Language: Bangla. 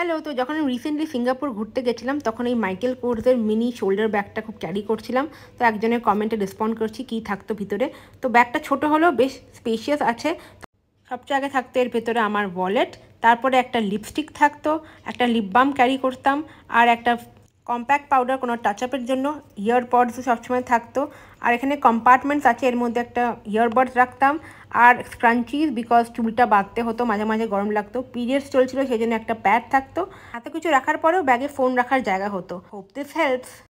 হ্যালো তো যখন আমি রিসেন্টলি সিঙ্গাপুর ঘুরতে গেছিলাম তখন এই মাইকেল কোর্সের মিনি শোল্ডার ব্যাগটা খুব ক্যারি করছিলাম তো একজনের কমেন্টে রেসপন্ড করছি কি থাকতো ভিতরে তো ব্যাগটা ছোট হলেও বেশ স্পেশিয়াস আছে সবচেয়ে আগে থাকতো এর ভেতরে আমার ওয়ালেট তারপরে একটা লিপস্টিক থাকতো একটা লিপ বাম ক্যারি করতাম আর একটা কম্প্যাক্ট পাউডার কোনো টাচ আপের জন্য ইয়ারপডসও সবসময় থাকতো আর এখানে কম্পার্টমেন্টস আছে এর মধ্যে একটা ইয়ারবডস রাখতাম আর স্ক্রাঞ্চিজ বিকজ চুলটা বাঁধতে হতো মাঝে মাঝে গরম লাগতো পিরিয়ডস চলছিল সেই জন্য একটা প্যাড থাকতো এত কিছু রাখার পরেও ব্যাগে ফোন রাখার জায়গা হতো হোপ দিস হেল্পস